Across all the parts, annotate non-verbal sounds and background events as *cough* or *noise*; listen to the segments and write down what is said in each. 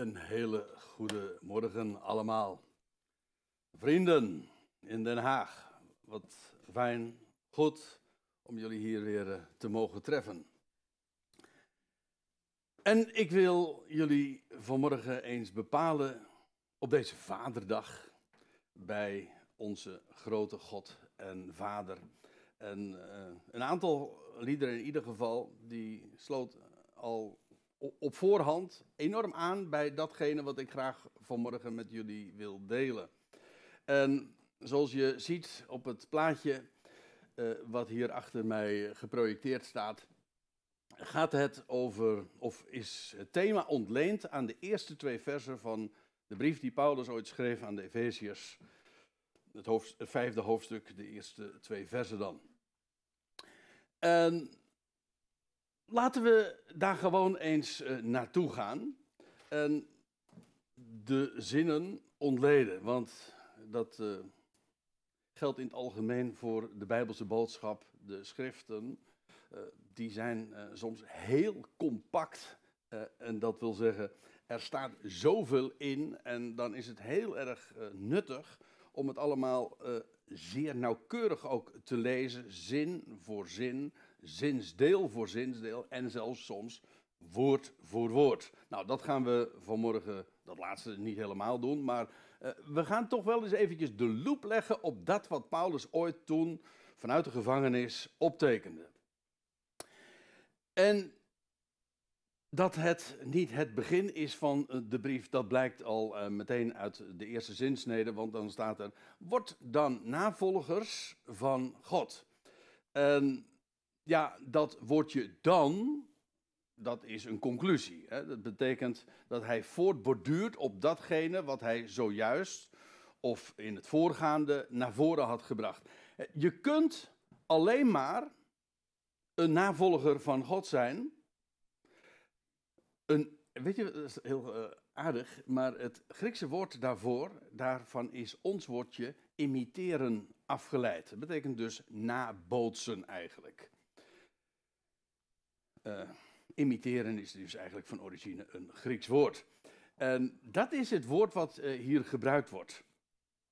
Een hele goede morgen allemaal. Vrienden in Den Haag, wat fijn, goed om jullie hier weer eh, te mogen treffen. En ik wil jullie vanmorgen eens bepalen op deze Vaderdag bij onze grote God en Vader. En eh, een aantal liederen in ieder geval, die sloot al op voorhand enorm aan bij datgene wat ik graag vanmorgen met jullie wil delen. En zoals je ziet op het plaatje eh, wat hier achter mij geprojecteerd staat, gaat het over, of is het thema ontleend aan de eerste twee versen van de brief die Paulus ooit schreef aan de Efeziërs. Het, het vijfde hoofdstuk, de eerste twee versen dan. En laten we daar gewoon eens eh, naartoe gaan. En de zinnen ontleden. Want dat eh, geldt in het algemeen voor de Bijbelse boodschap, de schriften. Eh, die zijn soms heel compact. en dat wil zeggen, er staat zoveel in. En dan is het heel erg nuttig om het allemaal zeer nauwkeurig ook te lezen, zin voor zin zinsdeel voor zinsdeel en zelfs soms woord voor woord. Nou, dat gaan we vanmorgen, dat laatste niet helemaal doen, maar eh, we gaan toch wel eens eventjes de loep leggen op dat wat Paulus ooit toen vanuit de gevangenis optekende. En dat het niet het begin is van eh, de brief, dat blijkt al eh, meteen uit de eerste zinsnede, want dan staat er: Word dan navolgers van God. En ja, dat woordje dan, dat is een conclusie. Hè? Dat betekent dat hij voortborduurt op datgene wat hij zojuist of in het voorgaande naar voren had gebracht. Je kunt alleen maar een navolger van God zijn. Een, weet je, dat is heel eh, aardig, maar het Griekse woord daarvoor, daarvan is ons woordje imiteren afgeleid. Dat betekent dus nabootsen eigenlijk. Eh, imiteren is dus eigenlijk van origine een Grieks woord. En dat is het woord wat eh, hier gebruikt wordt.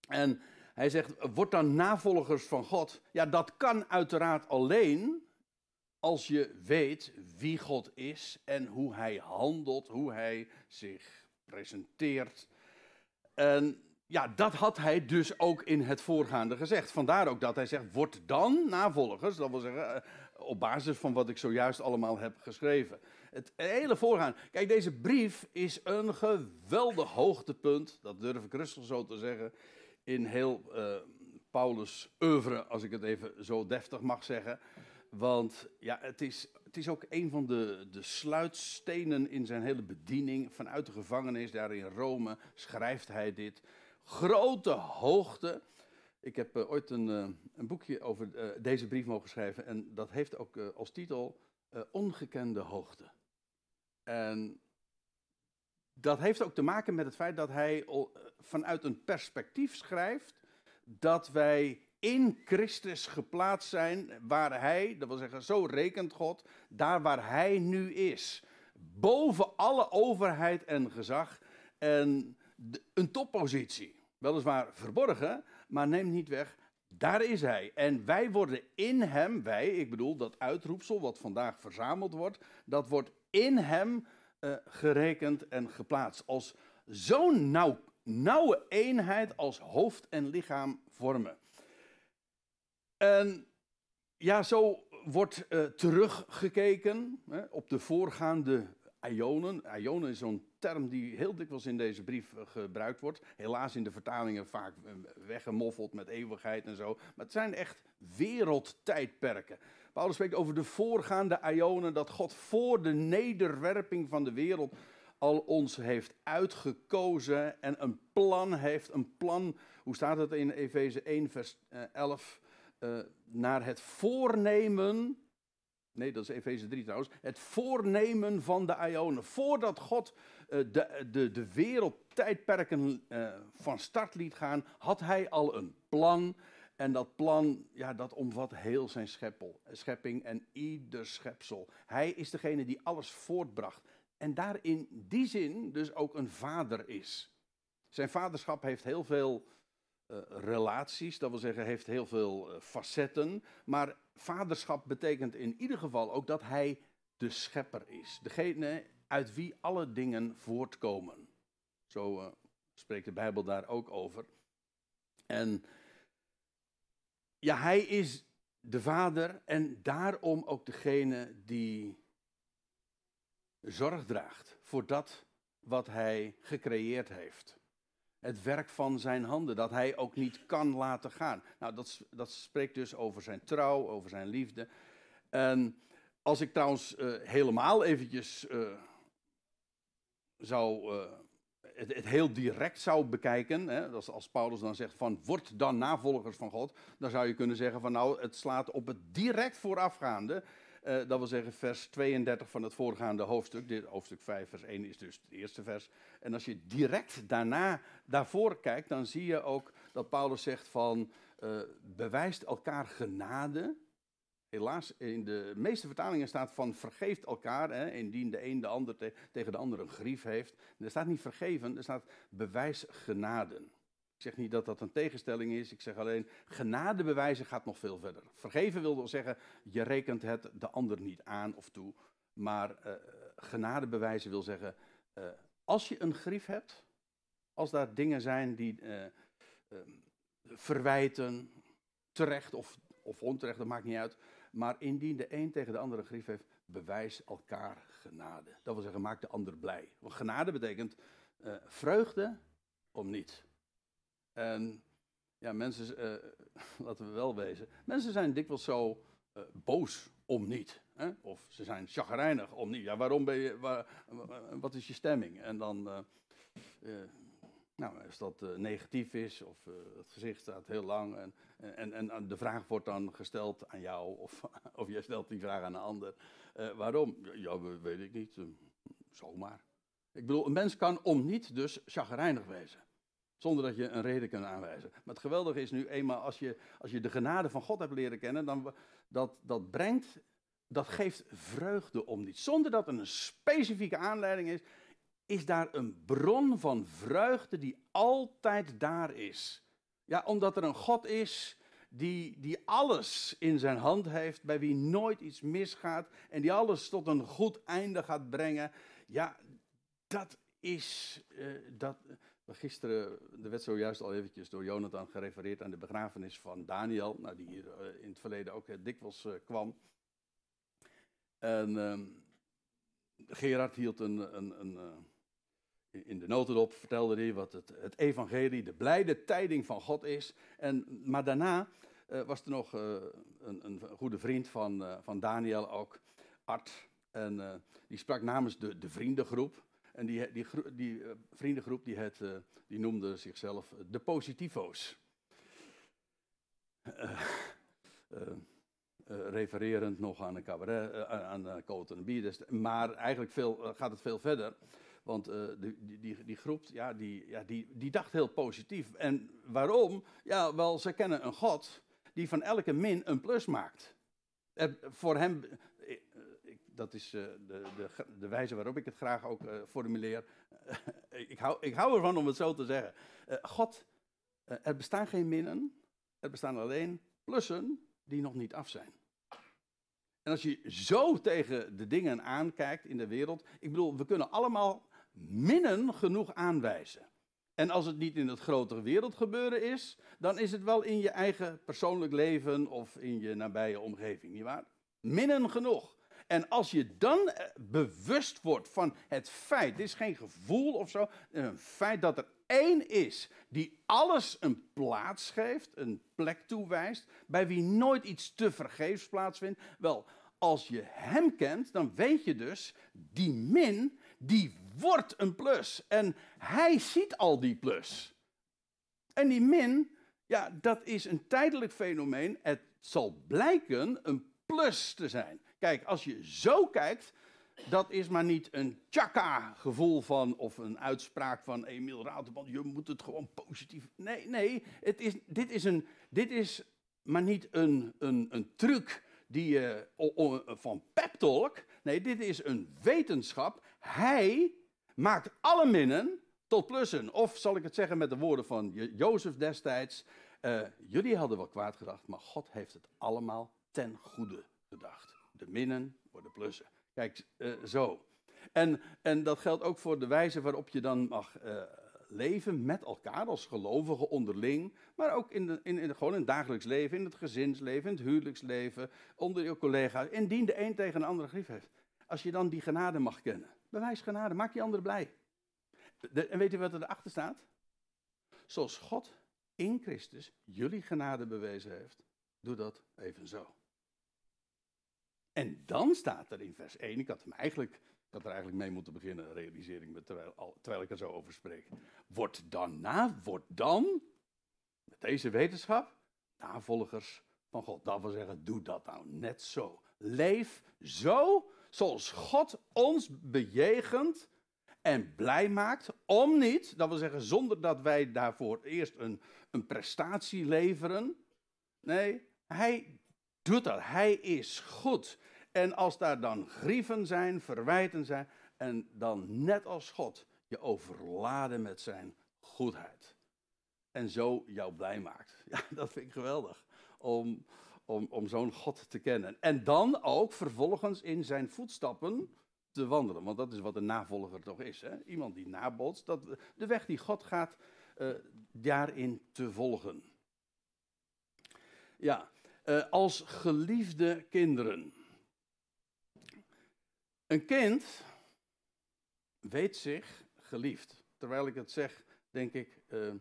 En hij zegt, word dan navolgers van God. Ja, dat kan uiteraard alleen als je weet wie God is en hoe hij handelt, hoe hij zich presenteert. En ja, dat had hij dus ook in het voorgaande gezegd. Vandaar ook dat hij zegt, wordt dan navolgers. Dat wil zeggen, eh, op basis van wat ik zojuist allemaal heb geschreven. Het hele voorgaan. Kijk, deze brief is een geweldig hoogtepunt, dat durf ik rustig zo te zeggen, in heel eh, Paulus' oeuvre, als ik het even zo deftig mag zeggen. Want ja, het is, het is ook een van de, de sluitstenen in zijn hele bediening. Vanuit de gevangenis daar in Rome schrijft hij dit. Grote hoogte. Ik heb eh, ooit een, eh, een, boekje over eh, deze brief mogen schrijven en dat heeft ook als titel Ongekende Hoogte. En dat heeft ook te maken met het feit dat hij vanuit een perspectief schrijft dat wij in Christus geplaatst zijn waar hij, dat wil zeggen zo rekent God, daar waar hij nu is. Boven alle overheid en gezag en een toppositie. Weliswaar verborgen, maar neemt niet weg, daar is hij. En wij worden in hem, wij, ik bedoel dat uitroepsel wat vandaag verzameld wordt, dat wordt in hem eh, gerekend en geplaatst. Als zo'n nauw, nauwe eenheid als hoofd en lichaam vormen. En ja, zo wordt eh, teruggekeken hè, op de voorgaande Ionen. Ionen is zo'n term die heel dikwijls in deze brief eh, gebruikt wordt. Helaas in de vertalingen vaak eh, weggemoffeld met eeuwigheid en zo. Maar het zijn echt wereldtijdperken. Paulus spreekt over de voorgaande Ionen, dat God voor de nederwerping van de wereld al ons heeft uitgekozen en een plan heeft. Een plan, hoe staat het in Efeze 1, vers 11? Eh, naar het voornemen Nee, dat is Efeze 3 trouwens. Het voornemen van de Ionen. Voordat God eh, de, de, de wereldtijdperken eh, van start liet gaan, had hij al een plan. En dat plan, ja, dat omvat heel zijn scheppel, schepping en ieder schepsel. Hij is degene die alles voortbracht. En daar in die zin dus ook een vader is. Zijn vaderschap heeft heel veel eh, relaties, dat wil zeggen, heeft heel veel facetten. Maar vaderschap betekent in ieder geval ook dat hij de schepper is. Degene uit wie alle dingen voortkomen. Zo eh, spreekt de Bijbel daar ook over. En ja, hij is de vader en daarom ook degene die zorg draagt voor dat wat hij gecreëerd heeft het werk van zijn handen, dat hij ook niet kan laten gaan. Nou, dat, dat spreekt dus over zijn trouw, over zijn liefde. En als ik trouwens eh, helemaal eventjes eh, zou, eh, het, heel direct zou bekijken, hè, als, als Paulus dan zegt van word dan navolgers van God, dan zou je kunnen zeggen van nou, het slaat op het direct voorafgaande eh, dat wil zeggen vers 32 van het voorgaande hoofdstuk. Dit hoofdstuk 5, vers 1 is dus het eerste vers. En als je direct daarna, daarvoor kijkt, dan zie je ook dat Paulus zegt van eh, bewijst elkaar genade. Helaas, in de meeste vertalingen staat van vergeeft elkaar, hè, indien de een de ander tegen de ander een grief heeft. Er staat niet vergeven, er staat bewijs genaden. Ik zeg niet dat dat een tegenstelling is. Ik zeg alleen, genade bewijzen gaat nog veel verder. Vergeven wil wel zeggen, je rekent het de ander niet aan of toe. Maar uh, eh, genade bewijzen wil zeggen, eh, als je een grief hebt, als daar dingen zijn die eh, verwijten, terecht of, of onterecht, dat maakt niet uit. Maar indien de een tegen de andere grief heeft, bewijs elkaar genade. Dat wil zeggen, maak de ander blij. Want genade betekent vreugde om niet. En ja, mensen, eh, *laughs* laten we wel wezen, mensen zijn dikwijls zo eh, boos om niet. Hè? Of ze zijn chagrijnig om niet. Ja, waarom ben je, waar, wat is je stemming? En dan, eh, nou, als dat negatief is, of het gezicht staat heel lang, en, en, en de vraag wordt dan gesteld aan jou, *laughs* of, of jij stelt die vraag aan een ander. waarom? Ja, weet ik niet. Ehm, zomaar. Ik bedoel, een mens kan om niet dus chagrijnig wezen. Zonder dat je een reden kunt aanwijzen. Maar het geweldige is nu eenmaal, als je, als je de genade van God hebt leren kennen, dan, dat, dat brengt, dat geeft vreugde om niet. Zonder dat er een specifieke aanleiding is, is daar een bron van vreugde die altijd daar is. Ja, omdat er een God is die, die alles in zijn hand heeft, bij wie nooit iets misgaat en die alles tot een goed einde gaat brengen. Ja, dat is, eh, dat, Gisteren, er werd zojuist al eventjes door Jonathan gerefereerd aan de begrafenis van Daniel, nou, die hier eh, in het verleden ook uh, dikwijls eh, kwam. En ehm, Gerard hield een, een, een in de notendop vertelde hij wat het, het, evangelie, de blijde tijding van God is. En, maar daarna was er nog een, een, goede vriend van, van Daniel ook, Art. En die sprak namens de, de vriendengroep. En die, die, die eh, vriendengroep die, het, eh, die noemde zichzelf eh, de positivo's. Uh, refererend nog aan een cabaret, aan Colton bier. Dus, maar eigenlijk veel, gaat het veel verder. Want die, die, die, die, groep, ja, die, ja die, die dacht heel positief. En waarom? Ja, wel, ze kennen een God die van elke min een plus maakt. voor hem dat is eh, de, de, de, wijze waarop ik het graag ook eh, formuleer. Eh, ik, hou, ik hou ervan om het zo te zeggen. God, er bestaan geen minnen, er bestaan alleen plussen die nog niet af zijn. En als je zo tegen de dingen aankijkt in de wereld, ik bedoel, we kunnen allemaal minnen genoeg aanwijzen. En als het niet in het grotere wereld gebeuren is, dan is het wel in je eigen persoonlijk leven of in je nabije omgeving, nietwaar? Minnen genoeg. En als je dan eh, bewust wordt van het feit, dit is geen gevoel of zo, eh, een feit dat er één is die alles een plaats geeft, een plek toewijst, bij wie nooit iets te vergeefs plaatsvindt, wel, als je hem kent, dan weet je dus, die min, die wordt een plus. En hij ziet al die plus. En die min, ja, dat is een tijdelijk fenomeen. Het zal blijken een plus te zijn. Kijk, als je zo kijkt, dat is maar niet een tjaka-gevoel van, of een uitspraak van Emil Ratelband, je moet het gewoon positief... Nee, nee, het is, dit, is een, dit is maar niet een, een, een truc die je, van peptolk. Nee, dit is een wetenschap. Hij maakt alle minnen tot plussen. Of zal ik het zeggen met de woorden van Jozef destijds. Eh, jullie hadden wel kwaad gedacht, maar God heeft het allemaal ten goede gedacht de minnen voor de plussen. Kijk, eh, zo. En, en dat geldt ook voor de wijze waarop je dan mag eh, leven met elkaar als gelovigen onderling, maar ook in, de, in, in, gewoon in het dagelijks leven, in het gezinsleven, in het huwelijksleven, onder je collega's, indien de een tegen de ander grief heeft. Als je dan die genade mag kennen, bewijs genade, maak je ander blij. en weet je wat er erachter staat? Zoals God in Christus jullie genade bewezen heeft, doe dat even zo. En dan staat er in vers 1, ik had, hem eigenlijk, ik had er eigenlijk mee moeten beginnen, realiseer ik me terwijl, terwijl ik er zo over spreek. Wordt dan na, wordt dan, met deze wetenschap, navolgers van God. Dat wil zeggen, doe dat nou net zo. Leef zo zoals God ons bejegent en blij maakt. Om niet, dat wil zeggen zonder dat wij daarvoor eerst een, een prestatie leveren. Nee, hij doet dat. Hij is goed. En als daar dan grieven zijn, verwijten zijn, en dan net als God je overladen met zijn goedheid. En zo jou blij maakt. *laughs* Ja, dat vind ik geweldig. Om, om, om zo'n God te kennen. En dan ook vervolgens in zijn voetstappen te wandelen. Want dat is wat een navolger toch is. Hè? Iemand die nabotst. Dat, de weg die God gaat, eh, daarin te volgen. Ja, eh, als geliefde kinderen. Een kind weet zich geliefd. Terwijl ik het zeg, denk ik, uh,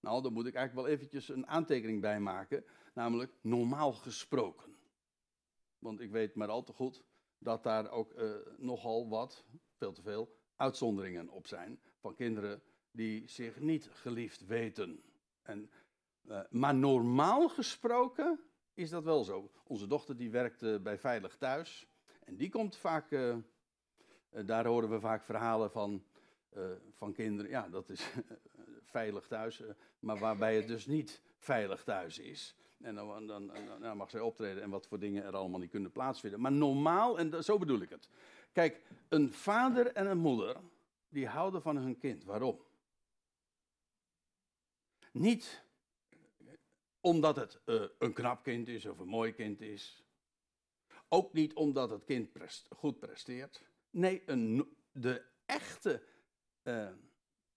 nou, daar moet ik eigenlijk wel eventjes een aantekening bij maken, namelijk normaal gesproken. Want ik weet maar al te goed dat daar ook eh, nogal wat, veel te veel, uitzonderingen op zijn van kinderen die zich niet geliefd weten. En, eh, maar normaal gesproken is dat wel zo. Onze dochter die werkt bij Veilig Thuis en die komt vaak, eh, eh, daar horen we vaak verhalen van, eh, van kinderen. Ja, dat is *laughs* veilig thuis, maar waarbij het dus niet veilig thuis is. En dan, dan, mag zij optreden en wat voor dingen er allemaal niet kunnen plaatsvinden. Maar normaal, en zo bedoel ik het. Kijk, een vader en een moeder, die houden van hun kind. Waarom? Niet omdat het een knap kind is of een mooi kind is. Ook niet omdat het kind goed presteert. Nee, een, de echte, eh,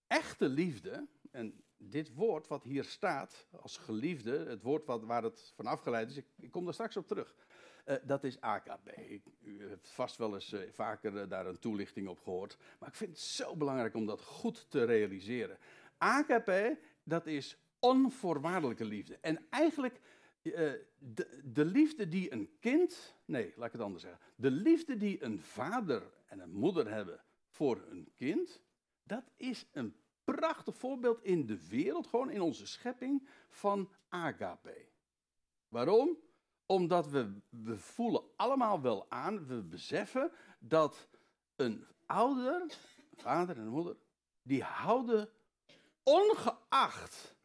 echte liefde. En dit woord wat hier staat als geliefde, het woord wat, waar het van afgeleid is, ik, ik kom daar straks op terug. Eh, dat is AKP. u hebt vast wel eens eh, vaker daar een toelichting op gehoord. Maar ik vind het zo belangrijk om dat goed te realiseren. AKP, dat is onvoorwaardelijke liefde. En eigenlijk eh, de, de liefde die een kind, nee, laat ik het anders zeggen. De liefde die een vader en een moeder hebben voor hun kind, dat is een prachtig voorbeeld in de wereld, gewoon in onze schepping, van agape. Waarom? Omdat we, we voelen allemaal wel aan, we beseffen dat een ouder, een vader en een moeder, die houden ongeacht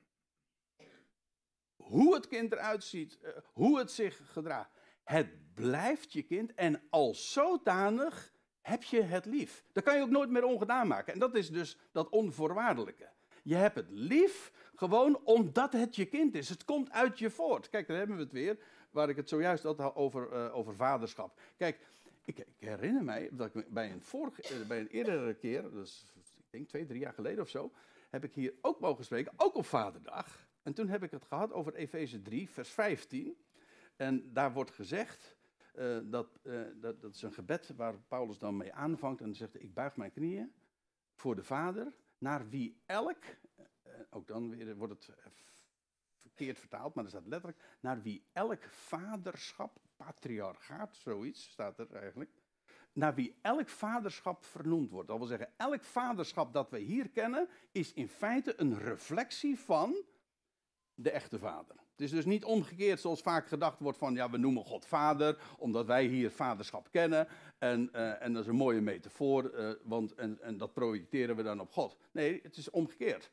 hoe het kind eruit ziet, eh, hoe het zich gedraagt. Het blijft je kind en als zodanig heb je het lief. Dat kan je ook nooit meer ongedaan maken. En dat is dus dat onvoorwaardelijke. Je hebt het lief gewoon omdat het je kind is. Het komt uit je voort. Kijk, daar hebben we het weer, waar ik het zojuist had over, eh, over vaderschap. Kijk, ik, ik, herinner mij dat ik bij een, vorige, eh, bij een eerdere keer, dus ik denk twee, drie jaar geleden of zo, heb ik hier ook mogen spreken, ook op Vaderdag. En toen heb ik het gehad over Efeze 3, vers 15. En daar wordt gezegd, eh, dat, eh, dat, dat is een gebed waar Paulus dan mee aanvangt en zegt, ik buig mijn knieën voor de Vader, naar wie elk, eh, ook dan weer wordt het verkeerd vertaald, maar er staat letterlijk, naar wie elk vaderschap, patriarchaat, zoiets staat er eigenlijk, naar wie elk vaderschap vernoemd wordt. Dat wil zeggen, elk vaderschap dat we hier kennen, is in feite een reflectie van de echte vader. Het is dus niet omgekeerd zoals vaak gedacht wordt van ja, we noemen God vader, omdat wij hier vaderschap kennen. En, eh, en dat is een mooie metafoor, uh, want en, en dat projecteren we dan op God. Nee, het is omgekeerd.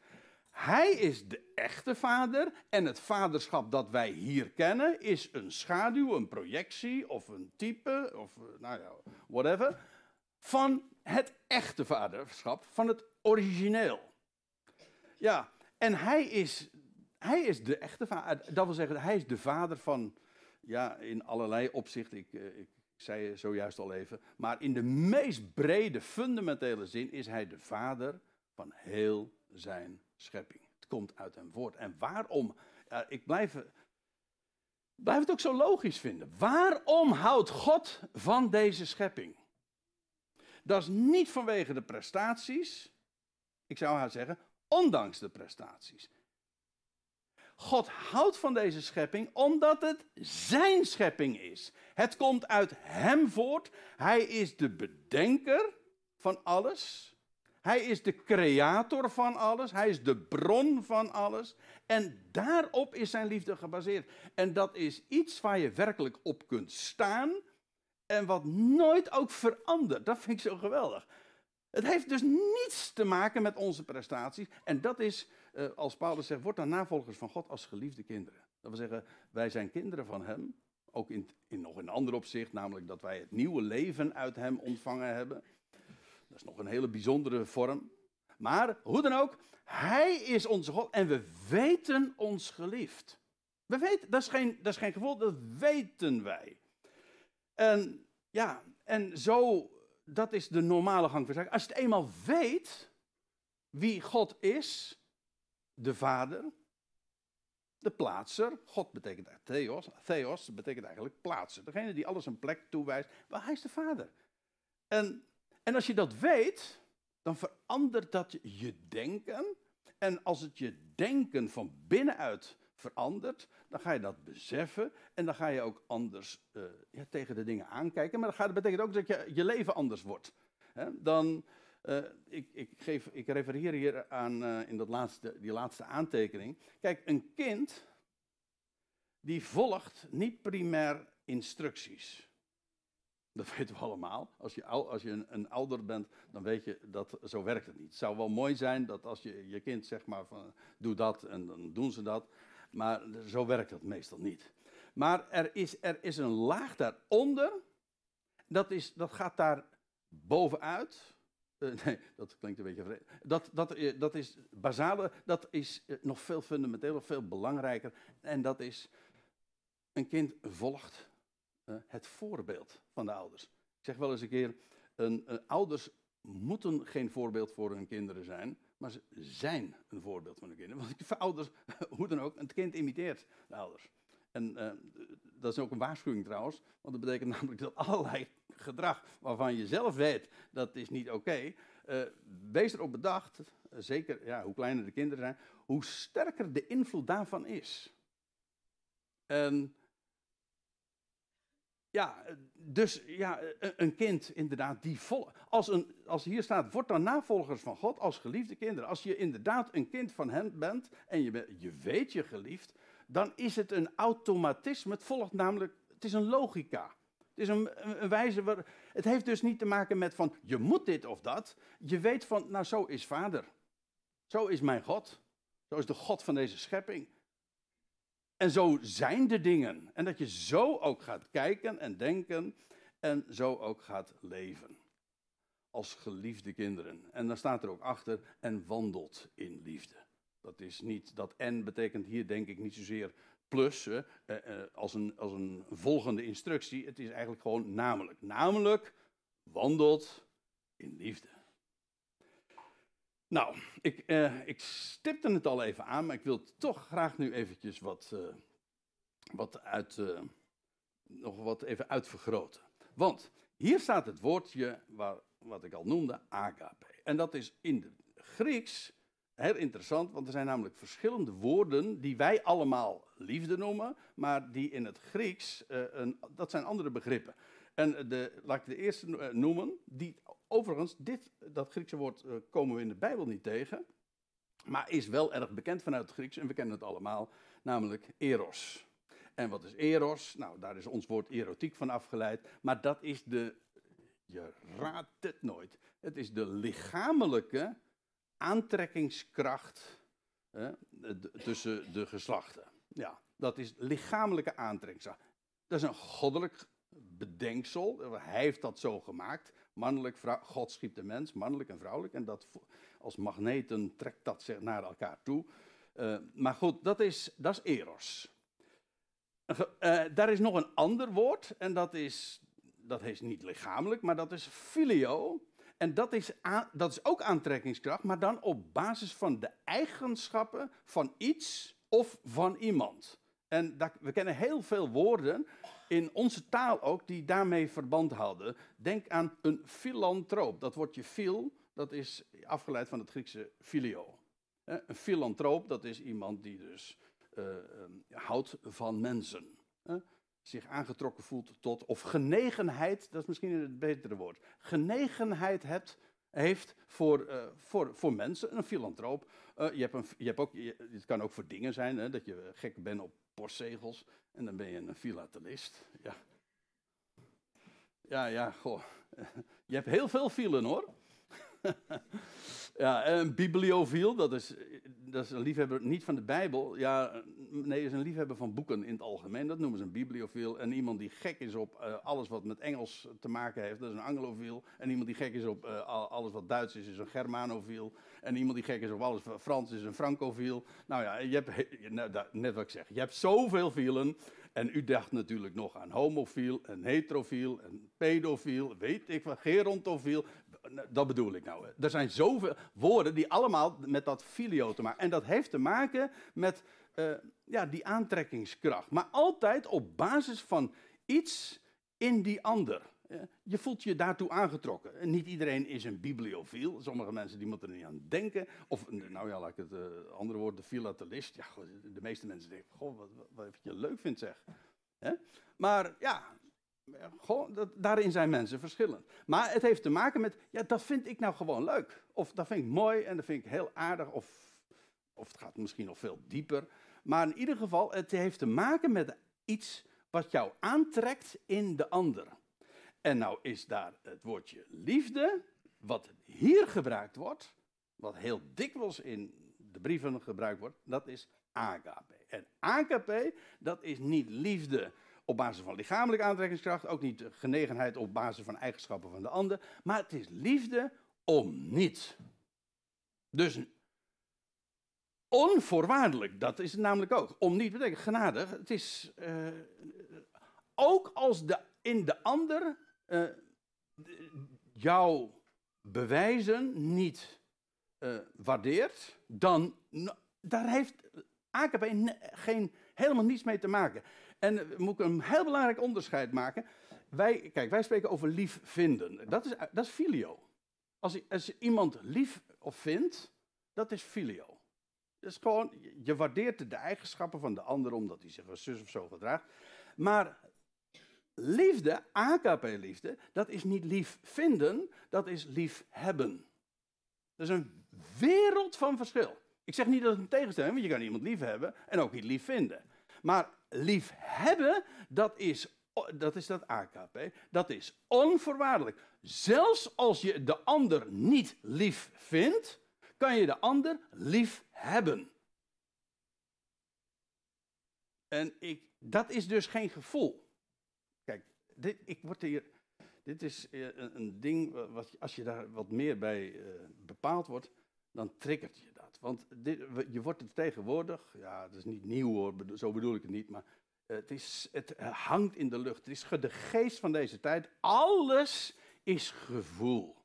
Hij is de echte vader en het vaderschap dat wij hier kennen is een schaduw, een projectie of een type of eh, nou ja, whatever, van het echte vaderschap, van het origineel. Ja, en hij is hij is de echte vader. Eh, dat wil zeggen, hij is de vader van, ja, in allerlei opzichten. Ik, eh, ik zei zojuist al even. Maar in de meest brede, fundamentele zin is hij de vader van heel zijn schepping. Het komt uit hem voort. En waarom? Ja, ik blijf, eh, blijf het ook zo logisch vinden. Waarom houdt God van deze schepping? Dat is niet vanwege de prestaties. Ik zou haar zeggen, ondanks de prestaties. God houdt van deze schepping omdat het zijn schepping is. Het komt uit hem voort. Hij is de bedenker van alles. Hij is de creator van alles. Hij is de bron van alles. En daarop is zijn liefde gebaseerd. En dat is iets waar je werkelijk op kunt staan. En wat nooit ook verandert. Dat vind ik zo geweldig. Het heeft dus niets te maken met onze prestaties. En dat is eh, als Paulus zegt, word dan navolgers van God als geliefde kinderen. Dat wil zeggen, wij zijn kinderen van Hem, ook in, in nog een ander opzicht, namelijk dat wij het nieuwe leven uit Hem ontvangen hebben. Dat is nog een hele bijzondere vorm. Maar hoe dan ook, Hij is onze God en we weten ons geliefd. We weten, dat is geen, dat is geen gevoel, dat weten wij. En ja, en zo, dat is de normale gang van zaken. Als je het eenmaal weet wie God is, de Vader, de plaatser. God betekent theos. Theos betekent eigenlijk plaatsen. Degene die alles een plek toewijst. Maar hij is de Vader. En, en als je dat weet, dan verandert dat je denken. En als het je denken van binnenuit verandert, dan ga je dat beseffen en dan ga je ook anders eh, ja, tegen de dingen aankijken. Maar dat, gaat, dat betekent ook dat je, je leven anders wordt. Dan, eh, ik, ik, geef, ik refereer hier aan eh, in dat laatste, die laatste aantekening. Kijk, een kind die volgt niet primair instructies. Dat *laughs* weten we allemaal. Als je, als je een, ouder bent, dan weet je dat zo werkt het niet. Het zou wel mooi zijn dat als je je kind zegt maar van doe dat en dan doen ze dat. Maar zo werkt dat meestal niet. Maar er is, er is een laag daaronder. Dat, is, dat gaat daar bovenuit. Eh, *laughs* nee, dat klinkt een beetje vreemd. Dat, dat, eh, dat is basale, dat is eh, nog veel fundamenteel, veel belangrijker. En dat is, een kind volgt het voorbeeld van de ouders. Ik zeg wel eens een keer, een, ouders moeten geen voorbeeld voor hun kinderen zijn, maar ze zijn een voorbeeld van hun kinderen. Want de ouders, *laughs* hoe dan ook, het kind imiteert de ouders. En dat is ook een waarschuwing trouwens, want dat betekent *laughs* namelijk dat allerlei gedrag waarvan je zelf weet dat is niet oké, okay, uh, eh, wees erop bedacht, eh, zeker ja, hoe kleiner de kinderen zijn, hoe sterker de invloed daarvan is. En ja, dus ja, een kind inderdaad die vol. Als, een, als hier staat, word dan navolgers van God als geliefde kinderen. Als je inderdaad een kind van hem bent en je, je weet je geliefd, dan is het een automatisme. Het volgt namelijk, het is een logica. Het is een, wijze. Waar, het heeft dus niet te maken met van je moet dit of dat. Je weet van, nou zo is Vader. Zo is mijn God. Zo is de God van deze schepping. En zo zijn de dingen. En dat je zo ook gaat kijken en denken en zo ook gaat leven. Als geliefde kinderen. En dan staat er ook achter en wandelt in liefde. Dat is niet dat en betekent hier denk ik niet zozeer plus eh, eh, als, een, als een volgende instructie. Het is eigenlijk gewoon namelijk. Namelijk, wandelt in liefde. Nou, ik, eh, ik stipte het al even aan, maar ik wil toch graag nu eventjes wat, eh, wat uit, nog wat even uitvergroten. Want hier staat het woordje waar, wat ik al noemde, agape. En dat is in het Grieks heel interessant, want er zijn namelijk verschillende woorden die wij allemaal liefde noemen, maar die in het Grieks, eh, een, dat zijn andere begrippen. En eh, de, laat ik de eerste eh, noemen, die overigens, dit, dat Griekse woord komen we in de Bijbel niet tegen, maar is wel erg bekend vanuit het Grieks en we kennen het allemaal, namelijk eros. En wat is eros? Nou, daar is ons woord erotiek van afgeleid, maar dat is de, je raadt het nooit, het is de lichamelijke aantrekkingskracht hè, tussen de geslachten. Ja, dat is lichamelijke aantrekkingskracht. Dat is een goddelijk bedenksel. Hij heeft dat zo gemaakt. Mannelijk, vrouw, God schiep de mens, mannelijk en vrouwelijk. En dat als magneten trekt dat zich naar elkaar toe. Eh, maar goed, dat is, dat is eros. Uh, daar is nog een ander woord. En dat is, dat heet niet lichamelijk, maar dat is filio. En dat is, dat is ook aantrekkingskracht, maar dan op basis van de eigenschappen van iets of van iemand. En we kennen heel veel woorden in onze taal ook die daarmee verband houden. Denk aan een filantroop. Dat woordje phil, dat is afgeleid van het Griekse filio. Een filantroop, dat is iemand die dus eh, ehm, houdt van mensen zich aangetrokken voelt tot, of genegenheid, dat is misschien het betere woord, genegenheid hebt, heeft voor, eh, voor, voor mensen, een filantroop. Eh, je hebt een, je hebt ook, je, het kan ook voor dingen zijn, hè, dat je gek bent op postzegels en dan ben je een filatelist. Ja, ja, ja goh. *laughs* Je hebt heel veel filen hoor. *laughs* ja, een bibliofiel, dat is, dat is een liefhebber niet van de Bijbel. Ja, nee, is een liefhebber van boeken in het algemeen. Dat noemen ze een bibliofiel. En iemand die gek is op eh, alles wat met Engels te maken heeft, dat is een anglofiel. En iemand die gek is op eh, alles wat Duits is, is een germanofiel. En iemand die gek is op alles wat Frans is, is een francofiel. Nou ja, je hebt, nou, net wat ik zeg, je hebt zoveel vielen. En u dacht natuurlijk nog aan homofiel en heterofiel en pedofiel, weet ik wat, gerontofiel. Dat bedoel ik nou. Er zijn zoveel woorden die allemaal met dat filio te maken En dat heeft te maken met eh, ja, die aantrekkingskracht. Maar altijd op basis van iets in die ander. Eh, je voelt je daartoe aangetrokken. niet iedereen is een bibliofiel. Sommige mensen die moeten er niet aan denken. Of, nou ja, laat ik het eh, andere woord, de filatelist. Ja, de meeste mensen denken, goh, wat, wat, je leuk vindt zeg. Maar ja, eh, daarin zijn mensen verschillend. Maar het heeft te maken met, ja, dat vind ik nou gewoon leuk. Of dat vind ik mooi en dat vind ik heel aardig. Of, of het gaat misschien nog veel dieper. Maar in ieder geval, het heeft te maken met iets wat jou aantrekt in de ander. En nou is daar het woordje liefde, wat hier gebruikt wordt, wat heel dikwijls in de brieven gebruikt wordt, dat is agape. En agape, dat is niet liefde op basis van lichamelijke aantrekkingskracht, ook niet genegenheid op basis van eigenschappen van de ander, maar het is liefde om niets. Dus Onvoorwaardelijk, dat is het namelijk ook. Om niet betekent genade. Het is eh, ook als de, in de ander uh, eh, jouw bewijzen niet eh, waardeert, dan daar heeft AKP geen, helemaal niets mee te maken. En moet ik een heel belangrijk onderscheid maken. Wij, kijk, wij spreken over lief vinden. Dat is, dat is filio. Als, als iemand lief of vindt, dat is filio is gewoon, je waardeert de eigenschappen van de ander omdat hij zich als zus of zo gedraagt. Maar liefde, AKP-liefde, dat is niet lief vinden, dat is lief hebben. Dat is een wereld van verschil. Ik zeg niet dat het een tegenstelling is, want je kan iemand lief hebben en ook niet lief vinden. Maar lief hebben, dat is dat, is dat AKP, dat is onvoorwaardelijk. Zelfs als je de ander niet lief vindt, kan je de ander lief hebben. En ik, dat is dus geen gevoel. Kijk, dit, ik word hier, dit is eh, een, een ding, wat, als je daar wat meer bij eh, bepaald wordt, dan triggert je dat. Want dit, je wordt het tegenwoordig, ja, dat is niet nieuw hoor, zo bedoel ik het niet, maar eh, het, is, het hangt in de lucht. Het is de geest van deze tijd. Alles is gevoel.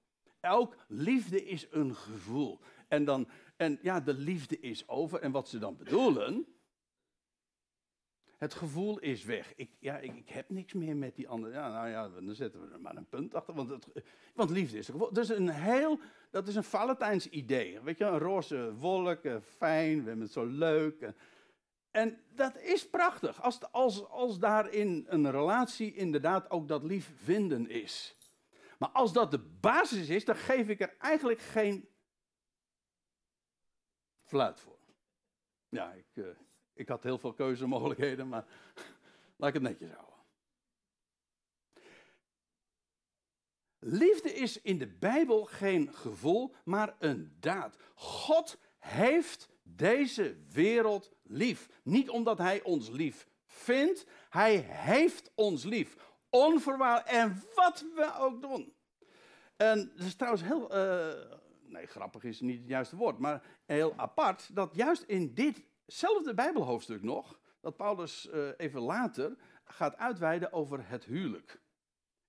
Elk liefde is een gevoel. En, dan, en ja, de liefde is over. En wat ze dan bedoelen. Het gevoel is weg. Ik, ja, ik, ik heb niks meer met die andere. Ja, nou ja, dan zetten we er maar een punt achter. Want, het, want liefde is Dat is een heel. Dat is een Valentijns-idee. Weet je, een roze wolk, eh, fijn, we hebben het zo leuk. Eh. En dat is prachtig, als, als, als daarin een relatie inderdaad ook dat lief vinden is. Maar als dat de basis is, dan geef ik er eigenlijk geen fluit voor. Ja, ik, eh, ik had heel veel keuzemogelijkheden, maar *laughs* laat ik het netjes houden. Liefde is in de Bijbel geen gevoel, maar een daad. God heeft deze wereld lief. Niet omdat Hij ons lief vindt, Hij heeft ons lief. onverwaard en wat we ook doen. En dat is trouwens heel eh, nee, grappig is niet het juiste woord, maar heel apart dat juist in ditzelfde Bijbelhoofdstuk nog, dat Paulus eh, even later gaat uitweiden over het huwelijk.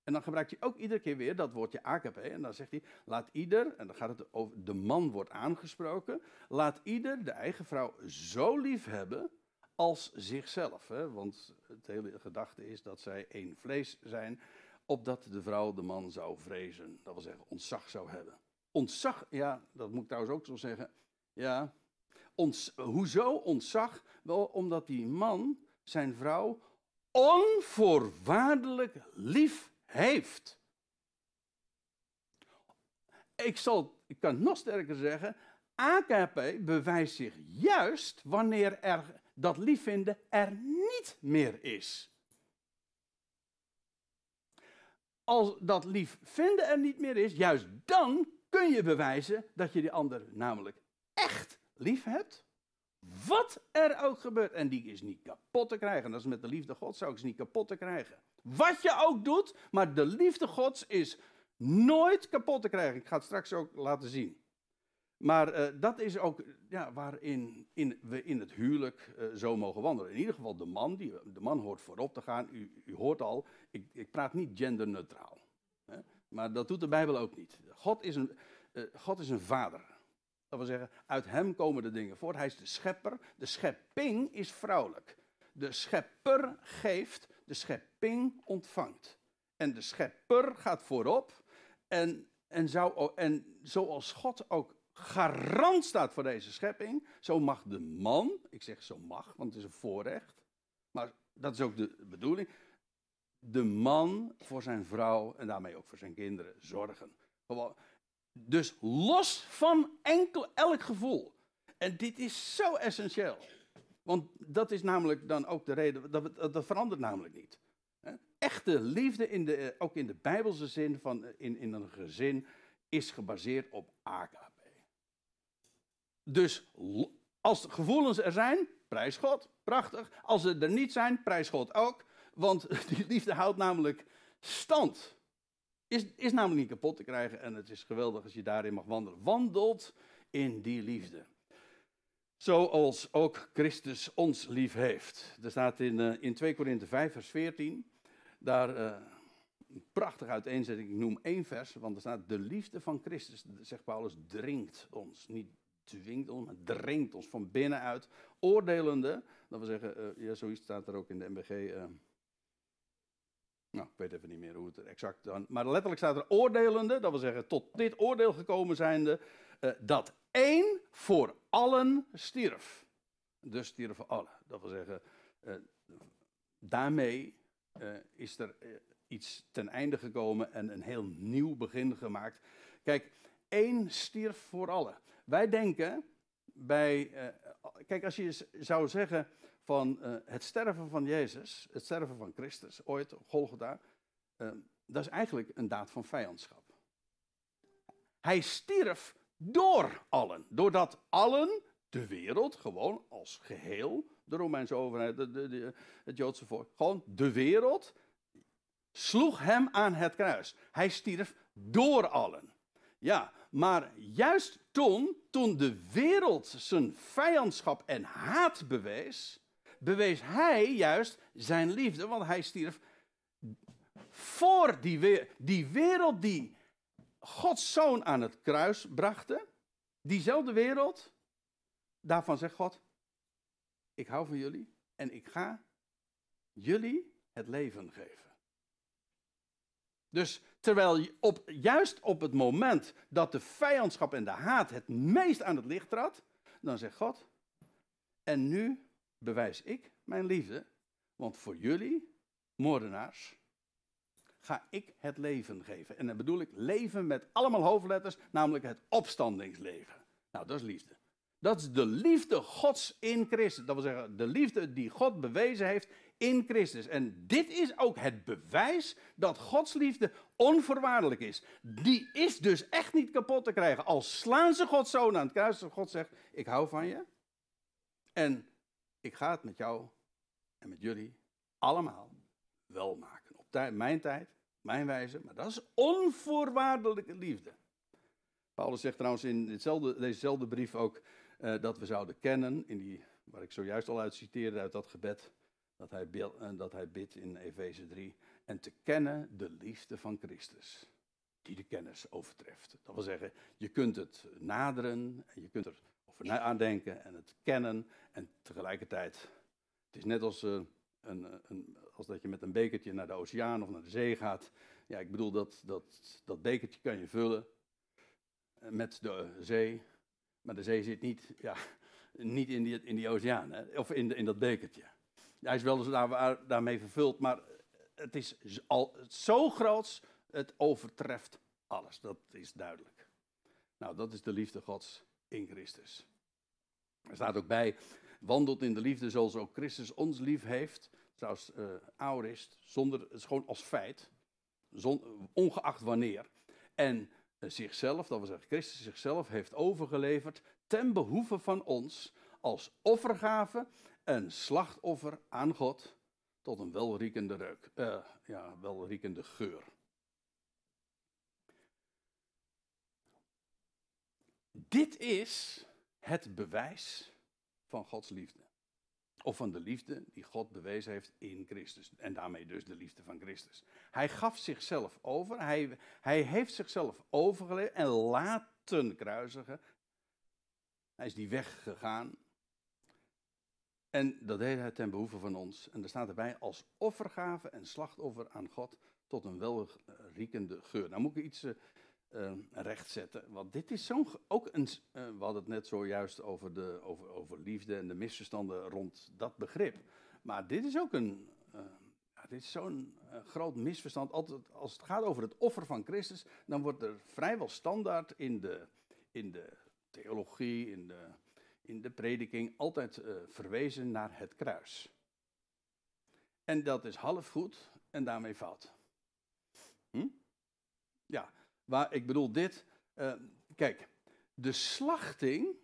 En dan gebruikt hij ook iedere keer weer dat woordje AKP. En dan zegt hij: laat ieder, en dan gaat het over de man wordt aangesproken, laat ieder de eigen vrouw zo lief hebben als zichzelf. Hè? Want het hele gedachte is dat zij één vlees zijn, opdat de vrouw de man zou vrezen. Dat wil zeggen, ontzag zou hebben ontzag, ja, dat moet ik trouwens ook zo zeggen. Ja, ons, hoezo ontzag? Wel omdat die man zijn vrouw onvoorwaardelijk lief heeft. Ik, zal, ik kan het nog sterker zeggen, AKP bewijst zich juist wanneer er dat liefvinden er niet meer is. Als dat liefvinden er niet meer is, juist dan kun je bewijzen dat je die ander namelijk echt lief hebt. Wat er ook gebeurt. En die is niet kapot te krijgen. Dat is met de liefde Gods ook ze niet kapot te krijgen. Wat je ook doet, maar de liefde Gods is nooit kapot te krijgen. Ik ga het straks ook laten zien. Maar eh, dat is ook ja, waarin in, we in het huwelijk eh, zo mogen wandelen. In ieder geval de man, die, de man hoort voorop te gaan. U, u hoort al, ik, ik praat niet genderneutraal. Maar dat doet de Bijbel ook niet. God is een, eh, God is een vader. Dat wil zeggen, uit hem komen de dingen voort. Hij is de schepper. De schepping is vrouwelijk. De schepper geeft, de schepping ontvangt. En de schepper gaat voorop. En, en, zou, en zoals God ook garant staat voor deze schepping, zo mag de man, ik zeg zo mag, want het is een voorrecht, maar dat is ook de bedoeling, de man voor zijn vrouw en daarmee ook voor zijn kinderen zorgen. Dus los van enkel elk gevoel. En dit is zo essentieel. Want dat is namelijk dan ook de reden, dat, dat verandert namelijk niet. Echte liefde, in de, eh, ook in de Bijbelse zin van eh, in, in een gezin, is gebaseerd op AKP. Dus als gevoelens er zijn, prijs God, prachtig. Als ze er niet zijn, prijs God ook. Want *laughs* die liefde houdt namelijk stand. Is, is namelijk niet kapot te krijgen en het is geweldig als je daarin mag wandelen. Wandelt in die liefde. Zoals ook Christus ons lief heeft. Er staat in, eh, in 2 Korinthe 5, vers 14. Daar uh, een prachtige uiteenzetting. Ik noem één vers, want er staat: De liefde van Christus, zegt Paulus, dringt ons. Niet dwingt ons, maar dringt ons van binnenuit. Oordelende, dat wil zeggen, eh, ja, zoiets staat er ook in de MBG. Nou, ik weet even niet meer hoe het er exact dan. Maar letterlijk staat er oordelende, dat wil zeggen tot dit oordeel gekomen zijnde, uh, dat één voor allen stierf. Dus stierven allen. Dat wil zeggen, eh, daarmee eh, is er iets ten einde gekomen en een heel nieuw begin gemaakt. Kijk, één stierf voor allen. Wij denken bij. kijk, als je zou zeggen van eh, het sterven van Jezus, het sterven van Christus, ooit op Golgotha, eh, dat is eigenlijk een daad van vijandschap. Hij stierf door allen, doordat allen, de wereld, gewoon als geheel, de Romeinse overheid, de, de, de, het Joodse volk, gewoon de wereld, sloeg hem aan het kruis. Hij stierf door allen. Ja, maar juist toen, toen de wereld zijn vijandschap en haat bewees, bewees hij juist zijn liefde, want hij stierf voor die, die wereld die Gods zoon aan het kruis brachten. Diezelfde wereld, daarvan zegt God, ik hou van jullie en ik ga jullie het leven geven. Dus terwijl op, juist op het moment dat de vijandschap en de haat het meest aan het licht trad, dan zegt God, en nu bewijs ik mijn liefde, want voor jullie, moordenaars, ga ik het leven geven. En dan bedoel ik leven met allemaal hoofdletters, namelijk het opstandingsleven. Nou, dat is liefde. Dat is de liefde Gods in Christus. Dat wil zeggen, de liefde die God bewezen heeft in Christus. En dit is ook het bewijs dat Gods liefde onvoorwaardelijk is. Die is dus echt niet kapot te krijgen. Als slaan ze Gods zoon aan het kruis, God zegt, ik hou van je. En ik ga het met jou en met jullie allemaal wel maken. Op mijn tijd, mijn wijze, maar dat is onvoorwaardelijke liefde. Paulus zegt trouwens in dezezelfde brief ook eh, dat we zouden kennen, in die, waar ik zojuist al uit citeerde uit dat gebed dat hij, eh, hij bidt in Efeze 3, en te kennen de liefde van Christus, die de kennis overtreft. Dat wil zeggen, je kunt het naderen en je kunt er over we en het kennen. En tegelijkertijd, het is net als, eh, een, eh, een, als dat je met een bekertje naar de oceaan of naar de zee gaat. Ja, ik bedoel, dat, dat, dat bekertje kan je vullen eh, met de zee. Maar de zee zit niet, ja, niet in, die, in die oceaan, hè, of in, de, in dat bekertje. Hij is wel eens dus daar, daarmee vervuld, maar het is al zo groot, het overtreft alles. Dat is duidelijk. Nou, dat is de liefde Gods in Christus. Er staat ook bij, wandelt in de liefde zoals ook Christus ons lief heeft. Trouwens, uh, aorist, zonder, gewoon als feit, ongeacht wanneer. En eh, zichzelf, dat wil zeggen Christus zichzelf, heeft overgeleverd ten behoeve van ons als offergave en slachtoffer aan God tot een welriekende, reuk, eh, ja, welriekende geur. Dit is het bewijs van Gods liefde. Of van de liefde die God bewezen heeft in Christus. En daarmee dus de liefde van Christus. Hij gaf zichzelf over. Hij, hij heeft zichzelf overgeleverd en laten kruisigen. Hij is die weg gegaan. En dat deed hij ten behoeve van ons. En daar staat erbij als offergave en slachtoffer aan God tot een welriekende geur. Nou moet ik iets, eh, uh, recht zetten. Want dit is zo'n. Ook een, eh, we hadden het net zojuist over, de, over, over liefde en de misverstanden rond dat begrip. Maar dit is ook een. Eh, dit is zo'n eh, groot misverstand. Altijd, als het gaat over het offer van Christus, dan wordt er vrijwel standaard in de, in de theologie, in de, in de prediking, altijd verwezen naar het kruis. En dat is half goed en daarmee fout. Hm? Ja, Waar, ik bedoel dit. Eh, kijk, de slachting.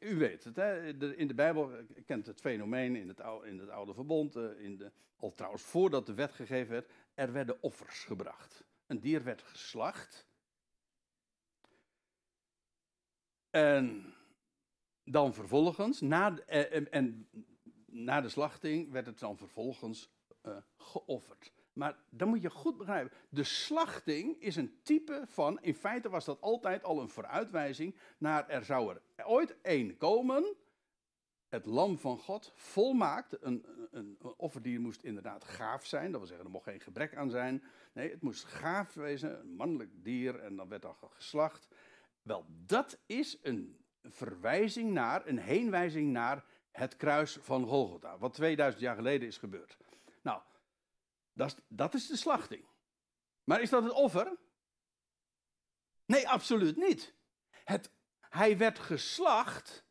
U weet het, hè? in de Bijbel eh, kent het fenomeen in het oude, in het oude verbond, eh, in de, al trouwens voordat de wet gegeven werd, er werden offers gebracht. Een dier werd geslacht. En dan vervolgens, na, en na de slachting, werd het dan vervolgens geofferd. Maar dan moet je goed begrijpen. De slachting is een type van. In feite was dat altijd al een vooruitwijzing naar er zou er ooit één komen. Het lam van God, volmaakt. Een, een, een offerdier moest inderdaad gaaf zijn. Dat wil zeggen, er mocht geen gebrek aan zijn. Nee, het moest gaaf wezen. Een mannelijk dier. En dan werd dan geslacht. Wel, dat is een verwijzing naar, een heenwijzing naar het kruis van Golgotha. Wat 2000 jaar geleden is gebeurd. Nou, dat is, dat is de slachting. Maar is dat het offer? Nee, absoluut niet. Het, hij werd geslacht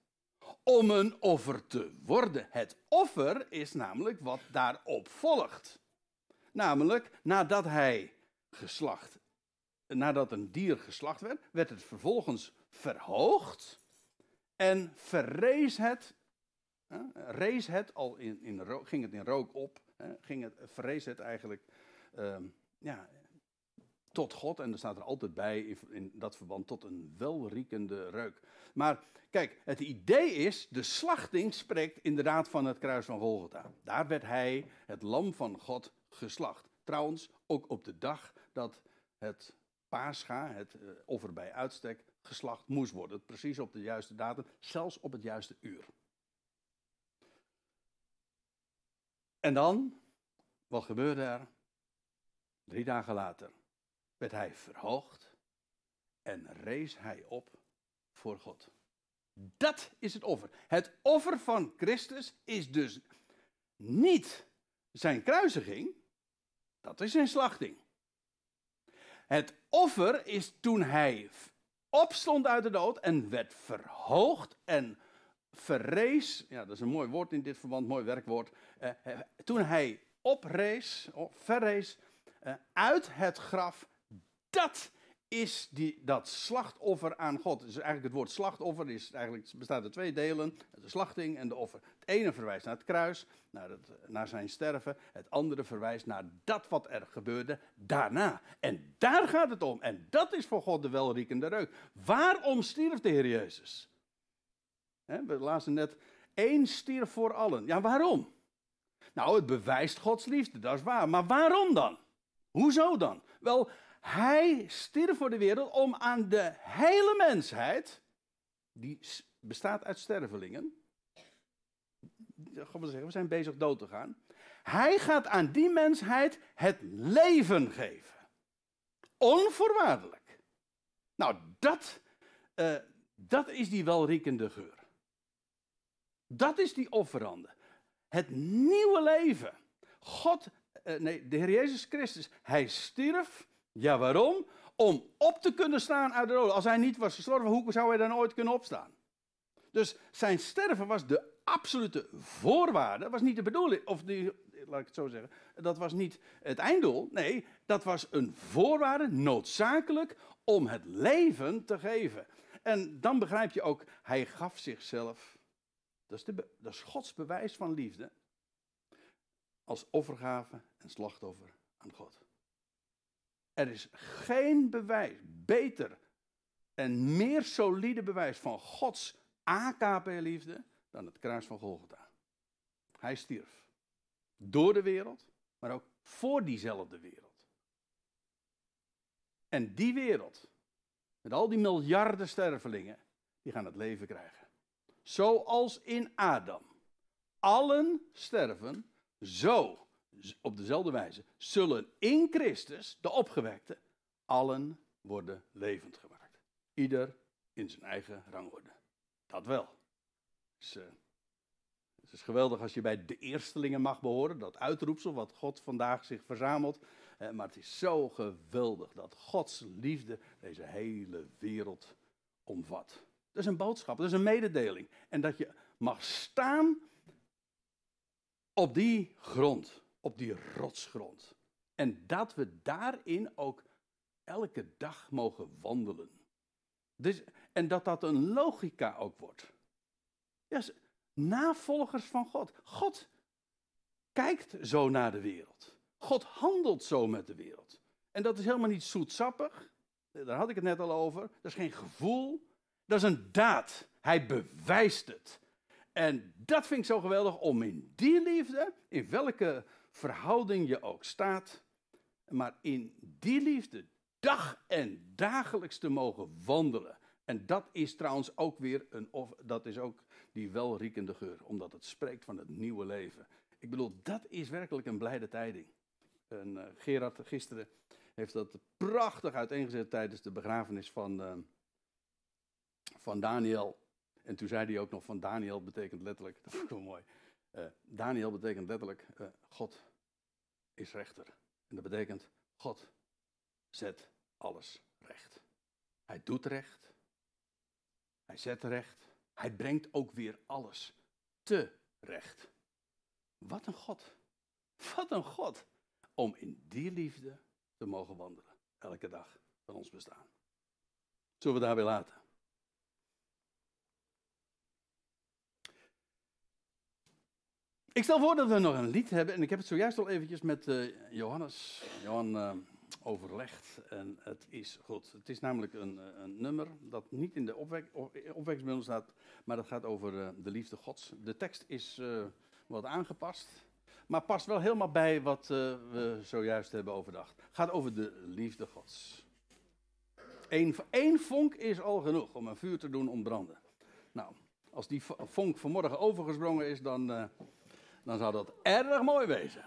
om een offer te worden. Het offer is namelijk wat daarop volgt. Namelijk, nadat hij geslacht, nadat een dier geslacht werd, werd het vervolgens verhoogd en verrees het, hè, rees het al in, in rook, ging het in rook op ging het, vrees het eigenlijk ehm, ja, tot God. En er staat er altijd bij in, dat verband tot een welriekende reuk. Maar kijk, het idee is, de slachting spreekt inderdaad van het kruis van Golgotha. Daar werd hij, het lam van God, geslacht. Trouwens, ook op de dag dat het paascha, het eh, offer bij uitstek, geslacht moest worden. Precies op de juiste datum, zelfs op het juiste uur. En dan, wat gebeurde er? Drie dagen later werd hij verhoogd en rees hij op voor God. Dat is het offer. Het offer van Christus is dus niet zijn kruisiging, dat is zijn slachting. Het offer is toen hij opstond uit de dood en werd verhoogd en verrees, ja, dat is een mooi woord in dit verband, mooi werkwoord. Eh, eh toen hij oprees, verrees eh, uit het graf, dat is die, dat slachtoffer aan God. Dus eigenlijk het woord slachtoffer is, eigenlijk bestaat uit twee delen: de slachting en de offer. Het ene verwijst naar het kruis, naar, het, naar zijn sterven. Het andere verwijst naar dat wat er gebeurde daarna. En daar gaat het om. En dat is voor God de welriekende reuk. Waarom stierf de Heer Jezus? We lazen net, één stier voor allen. Ja, waarom? Nou, het bewijst Gods liefde, dat is waar. Maar waarom dan? Hoezo dan? Wel, hij stierf voor de wereld om aan de hele mensheid, die bestaat uit stervelingen, we zijn bezig dood te gaan. Hij gaat aan die mensheid het leven geven. Onvoorwaardelijk. Nou, dat, eh, dat is die welriekende geur. Dat is die offerande. Het nieuwe leven. God, eh, nee, de Heer Jezus Christus, hij stierf. Ja, waarom? Om op te kunnen staan uit de dood. Als hij niet was gestorven, hoe zou hij dan ooit kunnen opstaan? Dus zijn sterven was de absolute voorwaarde, was niet de bedoeling, of die, laat ik het zo zeggen, dat was niet het einddoel. Nee, dat was een voorwaarde, noodzakelijk, om het leven te geven. En dan begrijp je ook, hij gaf zichzelf dat is, de, dat is Gods bewijs van liefde. Als offergave en slachtoffer aan God. Er is geen bewijs beter en meer solide bewijs van Gods AKP-liefde dan het kruis van Golgotha. Hij stierf. Door de wereld, maar ook voor diezelfde wereld. En die wereld, met al die miljarden stervelingen, die gaan het leven krijgen zoals in Adam allen sterven, zo, op dezelfde wijze, zullen in Christus, de opgewekte, allen worden levend gemaakt. Ieder in zijn eigen rangorde. Dat wel. Dus, eh, het is geweldig als je bij de eerstelingen mag behoren, dat uitroepsel wat God vandaag zich verzamelt. Eh, maar het is zo geweldig dat Gods liefde deze hele wereld omvat. Dat is een boodschap, dat is een mededeling. En dat je mag staan op die grond, op die rotsgrond. En dat we daarin ook elke dag mogen wandelen. Dus, en dat dat een logica ook wordt. Ja, navolgers van God. God kijkt zo naar de wereld. God handelt zo met de wereld. En dat is helemaal niet zoetsappig. Daar had ik het net al over. Dat is geen gevoel. Dat is een daad. Hij bewijst het. En dat vind ik zo geweldig om in die liefde, in welke verhouding je ook staat, maar in die liefde dag en dagelijks te mogen wandelen. En dat is trouwens ook weer een of, dat is ook die welriekende geur, omdat het spreekt van het nieuwe leven. Ik bedoel, dat is werkelijk een blijde tijding. En eh, Gerard gisteren heeft dat prachtig uiteengezet tijdens de begrafenis van. Eh, van Daniel. En toen zei hij ook nog van Daniel betekent letterlijk, *laughs* dat vond ik wel mooi. Eh, Daniel betekent letterlijk, eh, God is rechter. En dat betekent, God zet alles recht. Hij doet recht. Hij zet recht. Hij brengt ook weer alles te recht. Wat een God. *laughs* Wat een God. Om in die liefde te mogen wandelen. Elke dag van ons bestaan. Zullen we daarbij laten? Ik stel voor dat we nog een lied hebben. En ik heb het zojuist al eventjes met eh, Johannes Johan, eh, overlegd. En het is goed. Het is namelijk een, eh, een nummer dat niet in de opwek, staat. Maar dat gaat over de liefde gods. De tekst is wat aangepast. Maar past wel helemaal bij wat we zojuist hebben overdacht. Het gaat over de liefde gods. Eén, één vonk is al genoeg om een vuur te doen ontbranden. Nou, als die vonk vanmorgen overgesprongen is, dan dan zou dat erg mooi wezen.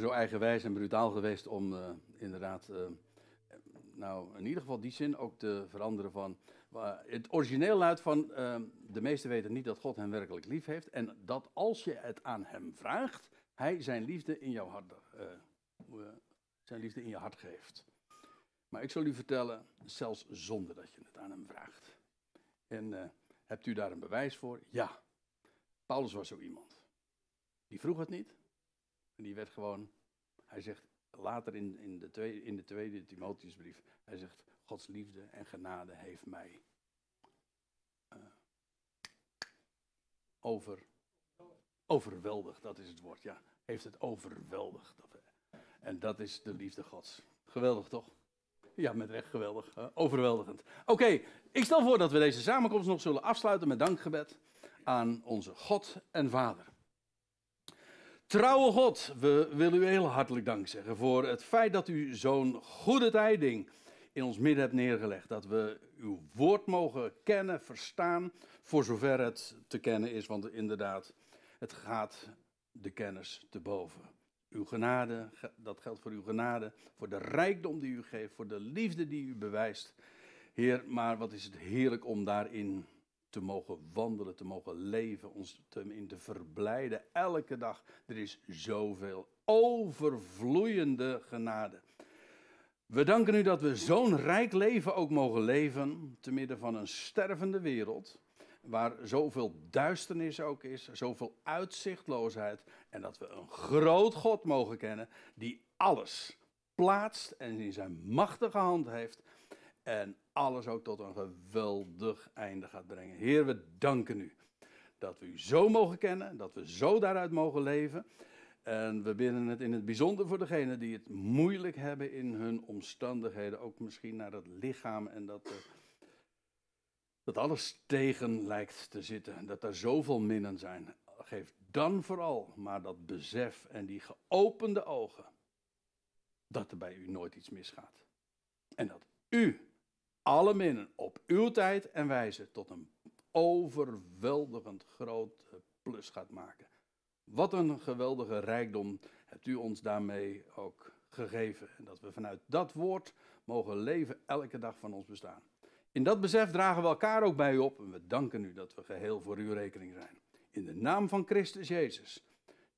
ben zo eigenwijs en brutaal geweest om eh, inderdaad, eh, nou in ieder geval die zin ook te veranderen van. Eh, het origineel luidt van: De meesten weten niet dat God hen werkelijk lief heeft. En dat als je het aan hem vraagt, hij zijn liefde in jouw hart, zijn liefde in je hart geeft. Maar ik zal u vertellen, zelfs zonder dat je het aan hem vraagt. En hebt u daar een bewijs voor? Ja. Paulus was zo iemand. Die vroeg het niet, en die werd gewoon, hij zegt later in, in, de, tweede, in de tweede Timotheusbrief, hij zegt, Gods liefde en genade heeft mij uh, over, overweldigd, dat is het woord, ja. Heeft het overweldigd. Eh, en dat is de liefde Gods. Geweldig toch? Ja, met recht geweldig. overweldigend. Oké, ik stel voor dat we deze samenkomst nog zullen afsluiten met dankgebed aan onze God en Vader. Trouwe God, we willen u heel hartelijk dank zeggen voor het feit dat u zo'n goede tijding in ons midden hebt neergelegd. Dat we uw woord mogen kennen, verstaan, voor zover het te kennen is. Want inderdaad, het gaat de kennis te boven. Uw genade, dat geldt voor uw genade, voor de rijkdom die u geeft, voor de liefde die u bewijst. Heer, maar wat is het heerlijk om daarin te mogen wandelen, te mogen leven, ons te, in te verblijden. Elke dag, er is zoveel overvloeiende genade. We danken u dat we zo'n rijk leven ook mogen leven, te midden van een stervende wereld, waar zoveel duisternis ook is, zoveel uitzichtloosheid, en dat we een groot God mogen kennen die alles plaatst en in zijn machtige hand heeft en alles ook tot een geweldig einde gaat brengen. Heer, we danken u dat we u zo mogen kennen, dat we zo daaruit mogen leven. En we bidden het in het bijzonder voor degenen die het moeilijk hebben in hun omstandigheden, ook misschien naar dat lichaam en dat, eh, dat alles tegen lijkt te zitten, dat er zoveel minnen zijn. Geef dan vooral maar dat besef en die geopende ogen dat er bij u nooit iets misgaat. En dat u alle minnen op uw tijd en wijze tot een overweldigend groot plus gaat maken. Wat een geweldige rijkdom hebt u ons daarmee ook gegeven. En dat we vanuit dat woord mogen leven elke dag van ons bestaan. In dat besef dragen we elkaar ook bij u op en we danken u dat we geheel voor uw rekening zijn. In de naam van Christus Jezus,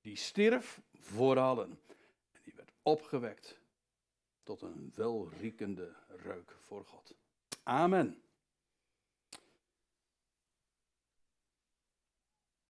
die stierf voor allen en die werd opgewekt tot een welriekende reuk voor God. Amen.